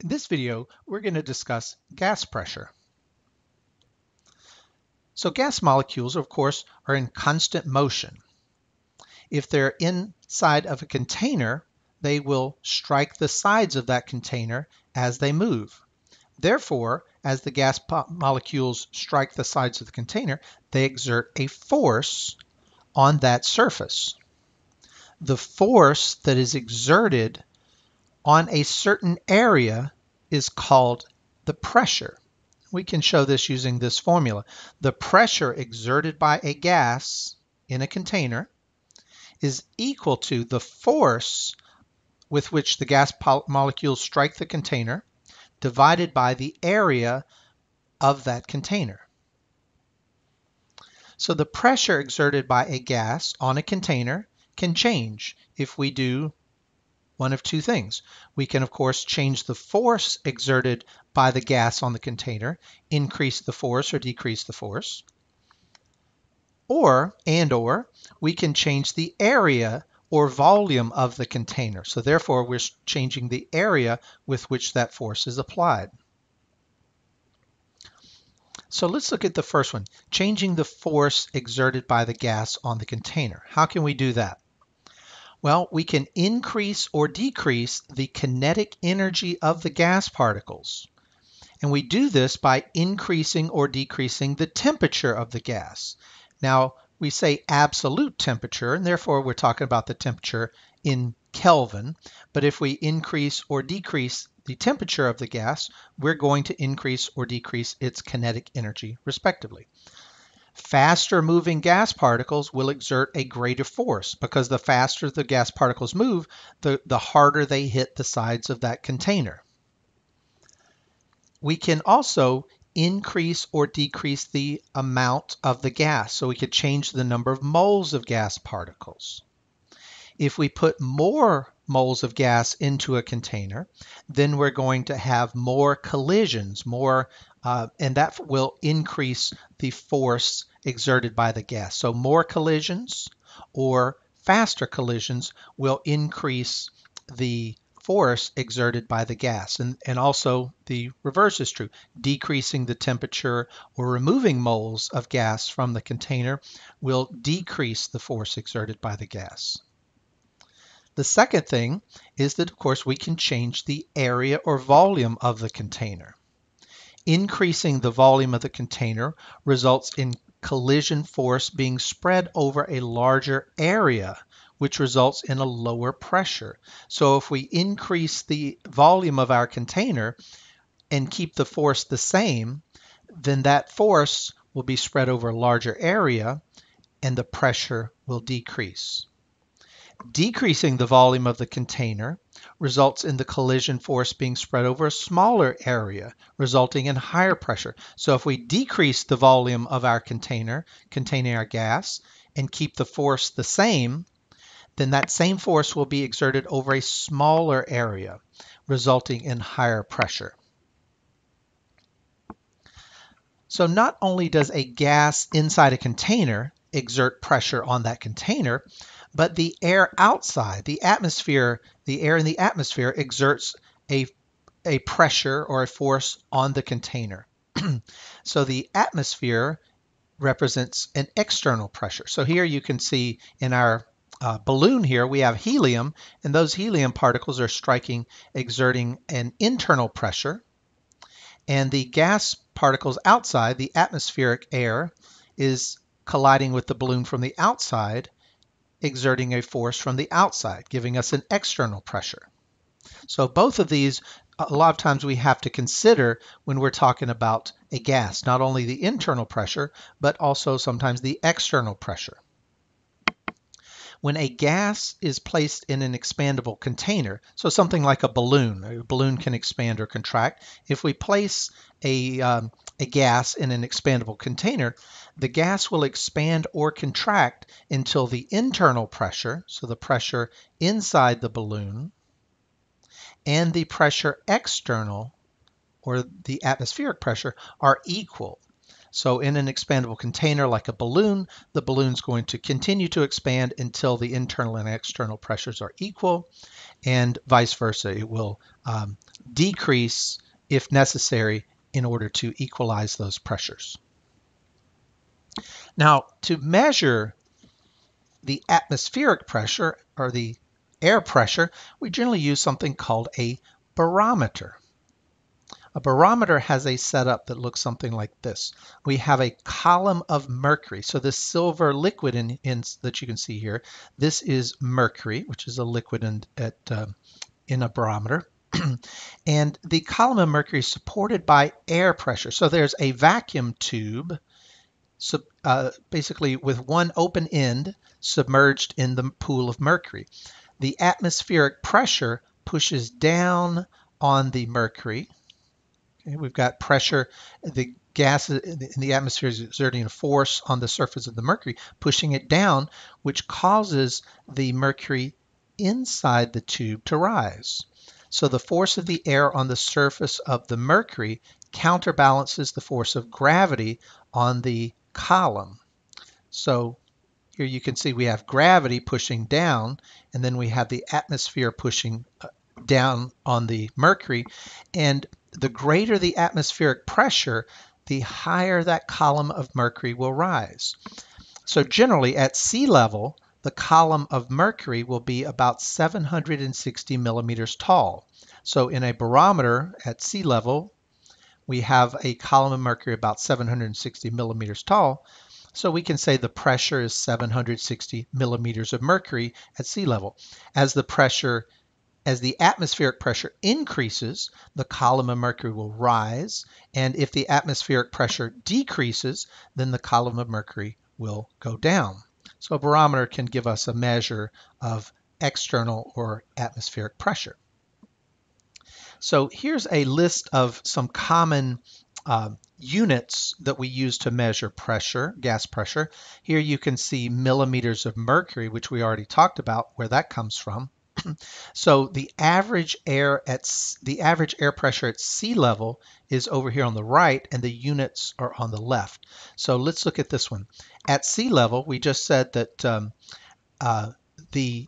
In this video, we're going to discuss gas pressure. So gas molecules, of course, are in constant motion. If they're inside of a container, they will strike the sides of that container as they move. Therefore, as the gas molecules strike the sides of the container, they exert a force on that surface. The force that is exerted on a certain area is called the pressure. We can show this using this formula. The pressure exerted by a gas in a container is equal to the force with which the gas molecules strike the container divided by the area of that container. So the pressure exerted by a gas on a container can change if we do one of two things. We can, of course, change the force exerted by the gas on the container, increase the force or decrease the force. Or, and or, we can change the area or volume of the container. So therefore, we're changing the area with which that force is applied. So let's look at the first one, changing the force exerted by the gas on the container. How can we do that? Well, we can increase or decrease the kinetic energy of the gas particles. And we do this by increasing or decreasing the temperature of the gas. Now, we say absolute temperature, and therefore we're talking about the temperature in Kelvin. But if we increase or decrease the temperature of the gas, we're going to increase or decrease its kinetic energy, respectively faster moving gas particles will exert a greater force because the faster the gas particles move, the, the harder they hit the sides of that container. We can also increase or decrease the amount of the gas, so we could change the number of moles of gas particles. If we put more moles of gas into a container, then we're going to have more collisions, more uh, and that will increase the force exerted by the gas. So more collisions or faster collisions will increase the force exerted by the gas. And, and also the reverse is true. Decreasing the temperature or removing moles of gas from the container will decrease the force exerted by the gas. The second thing is that, of course, we can change the area or volume of the container. Increasing the volume of the container results in collision force being spread over a larger area, which results in a lower pressure. So if we increase the volume of our container and keep the force the same, then that force will be spread over a larger area and the pressure will decrease. Decreasing the volume of the container results in the collision force being spread over a smaller area, resulting in higher pressure. So if we decrease the volume of our container containing our gas and keep the force the same, then that same force will be exerted over a smaller area, resulting in higher pressure. So not only does a gas inside a container exert pressure on that container, but the air outside, the atmosphere, the air in the atmosphere exerts a, a pressure or a force on the container. so the atmosphere represents an external pressure. So here you can see in our uh, balloon here we have helium, and those helium particles are striking, exerting an internal pressure. And the gas particles outside, the atmospheric air, is colliding with the balloon from the outside, exerting a force from the outside, giving us an external pressure. So, both of these, a lot of times we have to consider when we're talking about a gas, not only the internal pressure, but also sometimes the external pressure when a gas is placed in an expandable container, so something like a balloon, a balloon can expand or contract. If we place a, um, a gas in an expandable container, the gas will expand or contract until the internal pressure, so the pressure inside the balloon, and the pressure external, or the atmospheric pressure, are equal. So in an expandable container like a balloon, the balloon's going to continue to expand until the internal and external pressures are equal and vice versa. It will um, decrease if necessary in order to equalize those pressures. Now to measure the atmospheric pressure or the air pressure, we generally use something called a barometer. A barometer has a setup that looks something like this. We have a column of mercury. So this silver liquid in, in that you can see here, this is mercury, which is a liquid in, at, uh, in a barometer. and the column of mercury is supported by air pressure. So there's a vacuum tube so, uh, basically with one open end submerged in the pool of mercury. The atmospheric pressure pushes down on the mercury We've got pressure. The gas uh, in the atmosphere is exerting a force on the surface of the mercury, pushing it down, which causes the mercury inside the tube to rise. So the force of the air on the surface of the mercury counterbalances the force of gravity on the column. So here you can see we have gravity pushing down, and then we have the atmosphere pushing uh, down on the mercury. And the greater the atmospheric pressure, the higher that column of mercury will rise. So generally at sea level, the column of mercury will be about 760 millimeters tall. So in a barometer at sea level, we have a column of mercury about 760 millimeters tall. So we can say the pressure is 760 millimeters of mercury at sea level. As the pressure as the atmospheric pressure increases, the column of mercury will rise, and if the atmospheric pressure decreases, then the column of mercury will go down. So a barometer can give us a measure of external or atmospheric pressure. So here's a list of some common uh, units that we use to measure pressure, gas pressure. Here you can see millimeters of mercury, which we already talked about where that comes from. so the average air at the average air pressure at sea level is over here on the right and the units are on the left. So let's look at this one. At sea level, we just said that um, uh, the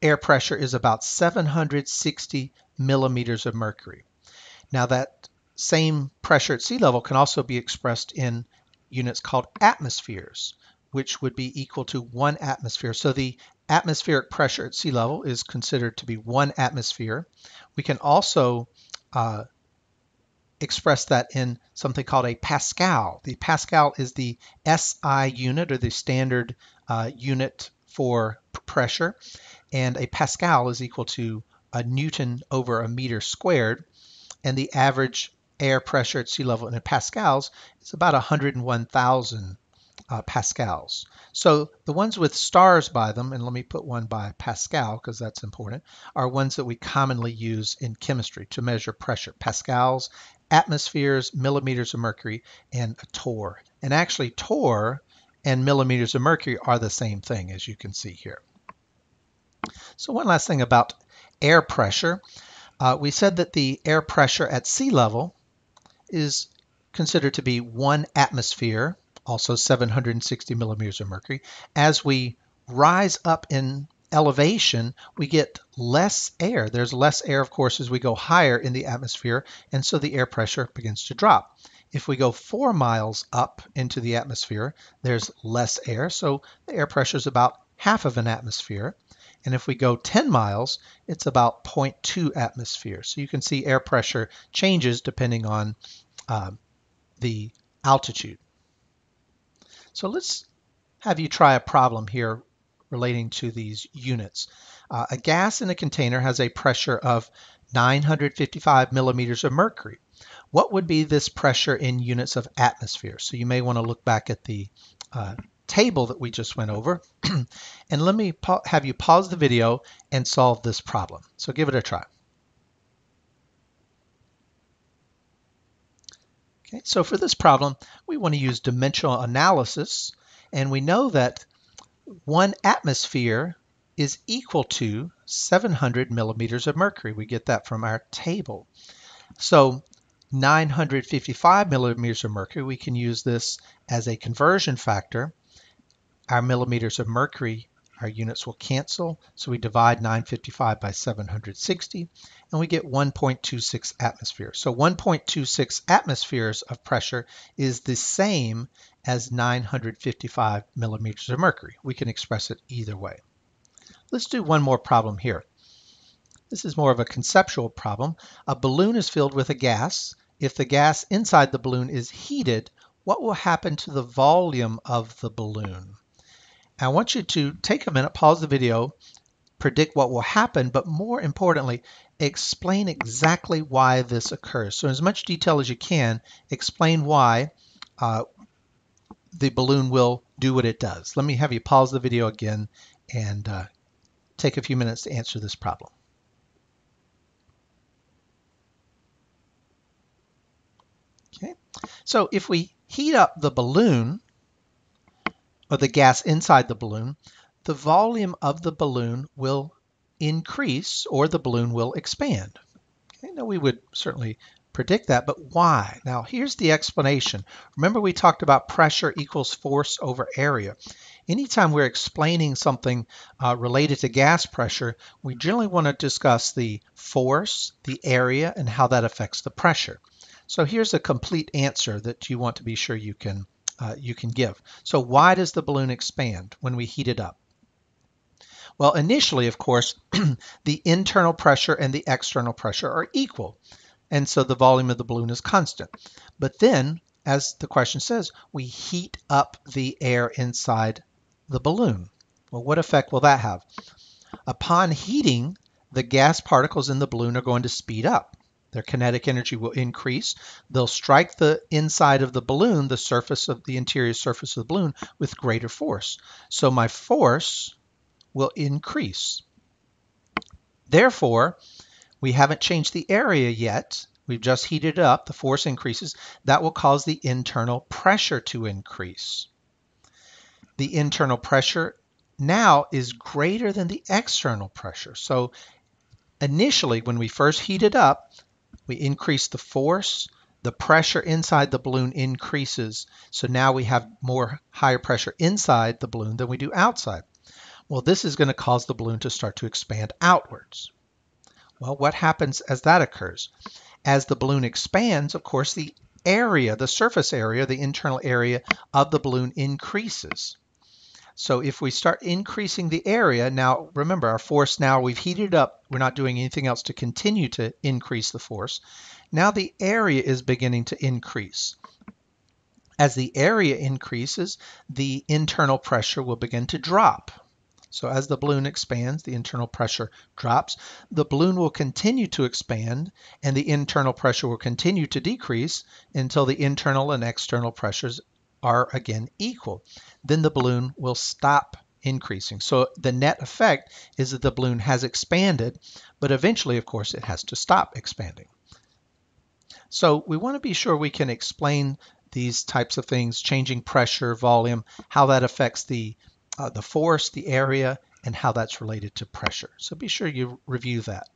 air pressure is about 760 millimeters of mercury. Now that same pressure at sea level can also be expressed in units called atmospheres, which would be equal to one atmosphere. So the atmospheric pressure at sea level is considered to be one atmosphere. We can also uh, express that in something called a Pascal. The Pascal is the SI unit or the standard uh, unit for pressure, and a Pascal is equal to a Newton over a meter squared, and the average air pressure at sea level in Pascals is about 101,000 uh, pascals. So the ones with stars by them, and let me put one by pascal because that's important, are ones that we commonly use in chemistry to measure pressure. Pascals, atmospheres, millimeters of mercury, and a torr. And actually torr and millimeters of mercury are the same thing as you can see here. So one last thing about air pressure. Uh, we said that the air pressure at sea level is considered to be one atmosphere also 760 millimeters of mercury. As we rise up in elevation, we get less air. There's less air, of course, as we go higher in the atmosphere, and so the air pressure begins to drop. If we go four miles up into the atmosphere, there's less air, so the air pressure is about half of an atmosphere. And if we go 10 miles, it's about 0.2 atmosphere. So you can see air pressure changes depending on uh, the altitude. So let's have you try a problem here relating to these units. Uh, a gas in a container has a pressure of 955 millimeters of mercury. What would be this pressure in units of atmosphere? So you may want to look back at the uh, table that we just went over. and let me have you pause the video and solve this problem. So give it a try. Okay, so for this problem, we want to use dimensional analysis, and we know that one atmosphere is equal to 700 millimeters of mercury. We get that from our table. So 955 millimeters of mercury, we can use this as a conversion factor. Our millimeters of mercury our units will cancel, so we divide 955 by 760, and we get 1.26 atmospheres. So 1.26 atmospheres of pressure is the same as 955 millimeters of mercury. We can express it either way. Let's do one more problem here. This is more of a conceptual problem. A balloon is filled with a gas. If the gas inside the balloon is heated, what will happen to the volume of the balloon? I want you to take a minute, pause the video, predict what will happen, but more importantly, explain exactly why this occurs. So as much detail as you can, explain why uh, the balloon will do what it does. Let me have you pause the video again and uh, take a few minutes to answer this problem. Okay, so if we heat up the balloon, or the gas inside the balloon, the volume of the balloon will increase or the balloon will expand. Okay, now we would certainly predict that, but why? Now here's the explanation. Remember we talked about pressure equals force over area. Anytime we're explaining something uh, related to gas pressure, we generally want to discuss the force, the area, and how that affects the pressure. So here's a complete answer that you want to be sure you can uh, you can give. So why does the balloon expand when we heat it up? Well, initially, of course, the internal pressure and the external pressure are equal, and so the volume of the balloon is constant. But then, as the question says, we heat up the air inside the balloon. Well, what effect will that have? Upon heating, the gas particles in the balloon are going to speed up. Their kinetic energy will increase. They'll strike the inside of the balloon, the surface of the interior surface of the balloon, with greater force. So my force will increase. Therefore, we haven't changed the area yet. We've just heated up, the force increases. That will cause the internal pressure to increase. The internal pressure now is greater than the external pressure. So initially, when we first heated up, we increase the force, the pressure inside the balloon increases. So now we have more higher pressure inside the balloon than we do outside. Well, this is going to cause the balloon to start to expand outwards. Well, what happens as that occurs? As the balloon expands, of course, the area, the surface area, the internal area of the balloon increases. So if we start increasing the area, now remember our force now, we've heated up. We're not doing anything else to continue to increase the force. Now the area is beginning to increase. As the area increases, the internal pressure will begin to drop. So as the balloon expands, the internal pressure drops. The balloon will continue to expand and the internal pressure will continue to decrease until the internal and external pressures are again equal, then the balloon will stop increasing. So the net effect is that the balloon has expanded, but eventually, of course, it has to stop expanding. So we want to be sure we can explain these types of things, changing pressure, volume, how that affects the, uh, the force, the area, and how that's related to pressure. So be sure you review that.